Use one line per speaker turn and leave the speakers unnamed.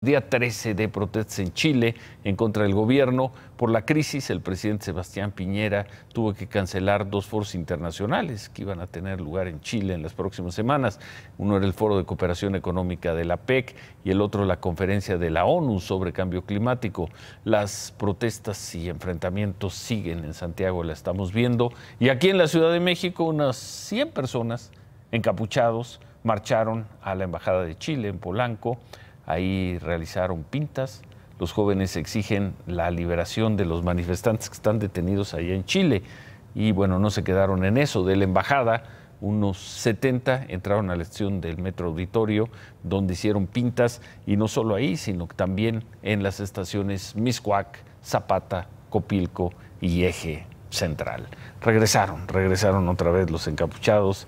Día 13 de protestas en Chile en contra del gobierno. Por la crisis, el presidente Sebastián Piñera tuvo que cancelar dos foros internacionales que iban a tener lugar en Chile en las próximas semanas. Uno era el Foro de Cooperación Económica de la PEC y el otro la Conferencia de la ONU sobre Cambio Climático. Las protestas y enfrentamientos siguen en Santiago, la estamos viendo. Y aquí en la Ciudad de México, unas 100 personas encapuchados marcharon a la Embajada de Chile en Polanco Ahí realizaron pintas. Los jóvenes exigen la liberación de los manifestantes que están detenidos allá en Chile. Y bueno, no se quedaron en eso. De la embajada, unos 70 entraron a la estación del Metro Auditorio, donde hicieron pintas, y no solo ahí, sino también en las estaciones Miscuac, Zapata, Copilco y Eje Central. Regresaron, regresaron otra vez los encapuchados